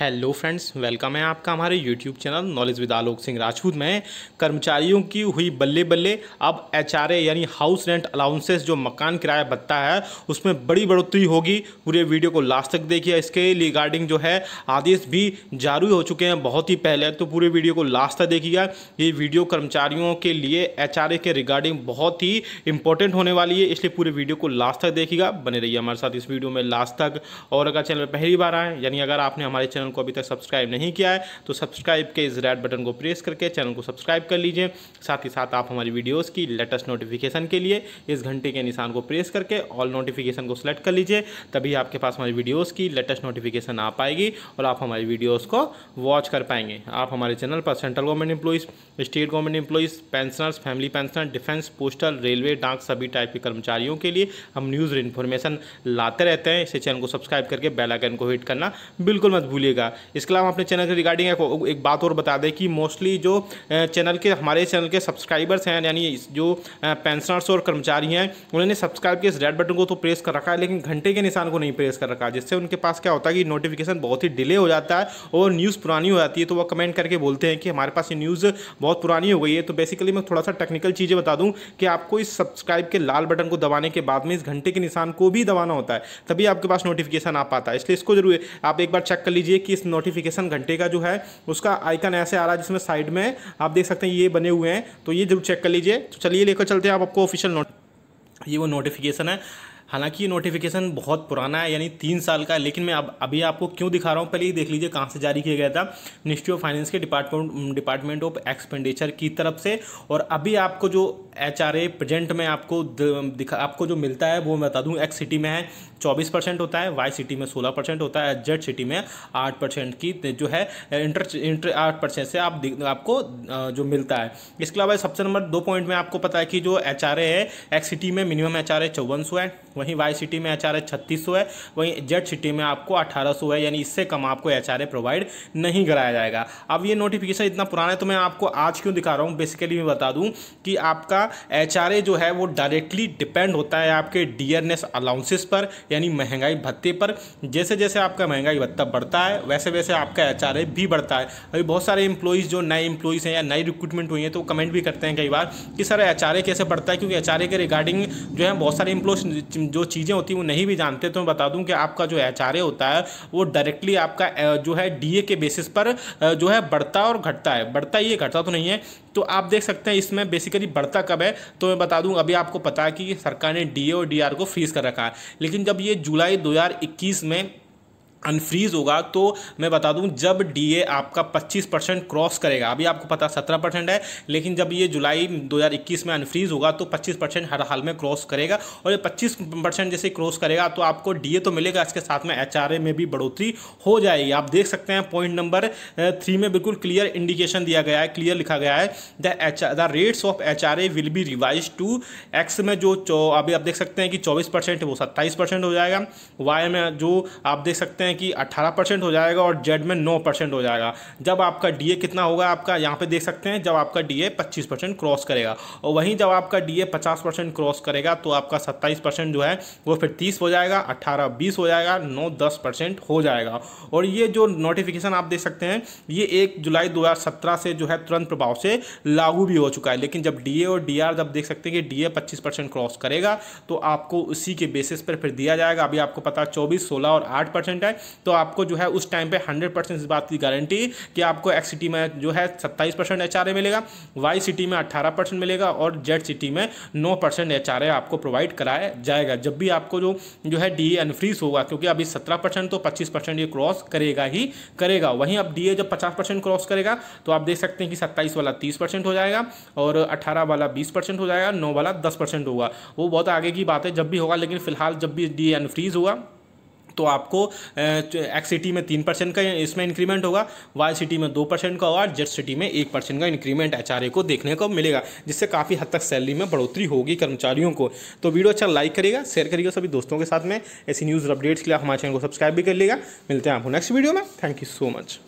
hello friends welcome है आपका हमारे YouTube channel knowledge with Alok Singh Rajput में कर्मचारियों की हुई बल्ले बल्ले अब एचआरए यानी हाउस रेंट अलाउंसेस जो मकान किराया भत्ता है उसमें बड़ी बढ़ोतरी होगी पूरे वीडियो को लास्ट तक देखिए इसके रिगार्डिंग जो है आदेश भी जारी हो चुके हैं बहुत ही पहले तो पूरे वीडियो को लास्ट तक देखिएगा ये वीडियो कर्मचारियों के लिए एच के रिगार्डिंग बहुत ही इंपॉर्टेंट होने वाली है इसलिए पूरे वीडियो को लास्ट तक देखिएगा बने रहिए हमारे साथ इस वीडियो में लास्ट तक और अगर चैनल पहली बार आए यानी अगर आपने हमारे चैनल चैनल को अभी तक सब्सक्राइब नहीं किया है तो सब्सक्राइब के इस रेड बटन को प्रेस करके चैनल को सब्सक्राइब कर लीजिए साथ ही साथ आप हमारी वीडियोस की लेटेस्ट नोटिफिकेशन के लिए इस घंटे के निशान को प्रेस करके ऑल नोटिफिकेशन को सिलेक्ट कर लीजिए तभी आपके पास हमारी वीडियोज़ की लेटेस्ट नोटिफिकेशन आ पाएगी और आप हमारी वीडियोज़ को वॉच कर पाएंगे आप हमारे चैनल पर central government employees state government employees pensioners family pensioner defence postal railway डाक सभी टाइप के कर्मचारियों के लिए हम न्यूज़ और इन्फॉर्मेशन लाते रहते हैं इसे चैनल को सब्सक्राइब करके बेलाइकन को हिट करना बिल्कुल मत भूलिए भूलिएगा इसके अलावा अपने चैनल के रिगार्डिंग एक बात और बता दें कि मोस्टली जो चैनल के हमारे चैनल के सब्सक्राइबर्स हैं यानी जो पेंशनर्स और कर्मचारी हैं उन्होंने सब्सक्राइब के इस रेड बटन को तो प्रेस कर रखा है लेकिन घंटे के निशान को नहीं प्रेस कर रखा जिससे उनके पास क्या होता है कि नोटिफिकेशन बहुत ही डिले हो जाता है और न्यूज़ पुरानी हो जाती है तो वह कमेंट करके बोलते हैं कि हमारे पास ये न्यूज़ बहुत पुरानी हो गई है तो बेसिकली मैं थोड़ा सा टेक्निकल चीज़ें बता दूँ कि आपको इस सब्सक्राइब के लाल बटन को दबाने के बाद में इस घंटे के निशान को भी दबाना होता है तभी आपके पास नोटिफिकेशन आ पाता है इसलिए इसको जरूर आप एक बार चेक कर लीजिए कि इस नोटिफिकेशन घंटे का जो है उसका आइकन ऐसे आ रहा है जिसमें साइड में आप देख सकते हैं ये बने हुए हैं तो ये जरूर चेक कर लीजिए तो चलिए लेकर चलते हैं आप आपको ऑफिशियल नोट ये वो नोटिफिकेशन है हालांकि ये नोटिफिकेशन बहुत पुराना है यानी तीन साल का है लेकिन मैं अब अभी आपको क्यों दिखा रहा हूँ पहले ही देख लीजिए कहाँ से जारी किया गया था मिनिस्ट्री ऑफ फाइनेंस के डिपार्टमेंट डिपार्टमेंट ऑफ एक्सपेंडिचर की तरफ से और अभी आपको जो एच आर ए प्रेजेंट में आपको दिखा आपको जो मिलता है वो मैं बता दूँ एक्स सिटी में है चौबीस परसेंट होता है वाई सिटी में सोलह परसेंट होता है जेड सिटी में आठ परसेंट की जो है इंटर इंटर आठ परसेंट से आप आपको जो मिलता है इसके अलावा सबसे नंबर दो पॉइंट में आपको पता है कि जो एच आर ए है एक्स सिटी में मिनिमम एच आर ए चौवन सौ है वहीं वाई सिटी में एच आर है वहीं जेड सिटी में आपको अठारह है यानी इससे कम आपको एच प्रोवाइड नहीं कराया जाएगा अब ये नोटिफिकेशन इतना पुराना है तो मैं आपको आज क्यों दिखा रहा हूँ बेसिकली मैं बता दूँ कि आपका एच जो है वो डायरेक्टली डिपेंड होता है आपके डियरनेस अलाउंसेस पर यानी महंगाई भत्ते पर जैसे जैसे आपका महंगाई भत्ता बढ़ता है वैसे वैसे आपका एच भी बढ़ता है अभी बहुत सारे इंप्लॉइज जो नए इंप्लॉइज हैं या नई रिक्रूटमेंट हुई है तो कमेंट भी करते हैं कई बार कि सर एच कैसे बढ़ता है क्योंकि एच के रिगार्डिंग जो है बहुत सारे इंप्लॉयज जो चीज़ें होती हैं वो नहीं भी जानते तो मैं बता दूं कि आपका जो एच होता है वो डायरेक्टली आपका जो है डी के बेसिस पर जो है बढ़ता और घटता है बढ़ता ही है घटता तो नहीं है तो आप देख सकते हैं इसमें बेसिकली बढ़ता कब है तो मैं बता दूं अभी आपको पता है कि सरकार ने डी और डी को फ्रीज़ कर रखा है लेकिन जब ये जुलाई दो में अनफ्रीज़ होगा तो मैं बता दूं जब डीए आपका 25 परसेंट क्रॉस करेगा अभी आपको पता 17 परसेंट है लेकिन जब ये जुलाई 2021 में अनफ्रीज़ होगा तो 25 परसेंट हर हाल में क्रॉस करेगा और ये 25 परसेंट जैसे क्रॉस करेगा तो आपको डीए तो मिलेगा इसके साथ में एच में भी बढ़ोतरी हो जाएगी आप देख सकते हैं पॉइंट नंबर थ्री में बिल्कुल क्लियर इंडिकेशन दिया गया है क्लियर लिखा गया है the H the rates of H will be revise to X में जो अभी आप देख सकते हैं कि चौबीस है वो सत्ताईस हो जाएगा वाई में जो आप देख सकते हैं हैं कि 18 परसेंट हो जाएगा और जेड में 9 परसेंट हो जाएगा जब आपका डीए कितना होगा आपका यहाँ पे देख सकते हैं जब आपका डीए 25 परसेंट क्रॉस करेगा और वहीं जब आपका डीए 50 परसेंट क्रॉस करेगा तो आपका 27 परसेंट जो है वो फिर 30 हो जाएगा 18 20 हो जाएगा 9 10 परसेंट हो जाएगा और ये जो नोटिफिकेशन आप देख सकते हैं ये एक जुलाई दो से जो है तुरंत प्रभाव से लागू भी हो चुका है लेकिन जब डी और डी जब देख सकते हैं कि डी ए क्रॉस करेगा तो आपको उसी के बेसिस पर फिर दिया जाएगा अभी आपको पता चौबीस सोलह और आठ परसेंट है तो आपको जो है उस टाइम पे 100 परसेंट इस बात की गारंटी कि आपको एक्स सिटी में जो है 27 परसेंट एच मिलेगा वाई सिटी में 18 परसेंट मिलेगा और जेड सिटी में 9 परसेंट एच आपको प्रोवाइड कराया जाएगा जब भी आपको जो जो है डी अनफ्रीज होगा क्योंकि अभी सत्रह परसेंट तो पच्चीस परसेंट ये क्रॉस करेगा ही करेगा वहीं अब डी जब पचास क्रॉस करेगा तो आप देख सकते हैं कि सत्ताईस वाला तीस हो जाएगा और अठारह वाला बीस हो जाएगा नौ वाला दस होगा वो बहुत आगे की बात है जब भी होगा लेकिन फिलहाल जब भी डी एन फ्रीज हुआ तो आपको एक्स सिटी में तीन परसेंट का इसमें इंक्रीमेंट होगा वाई सिटी में दो परसेंट का और जेड सिटी में एक परसेंट का इंक्रीमेंट एच को देखने को मिलेगा जिससे काफ़ी हद तक सैलरी में बढ़ोतरी होगी कर्मचारियों को तो वीडियो अच्छा लाइक करेगा शेयर करिएगा सभी दोस्तों के साथ में ऐसी न्यूज़ अपडेट्स के लिए हमारे चैनल को सब्सक्राइब भी कर लेगा मिलते हैं आपको नेक्स्ट वीडियो में थैंक यू सो मच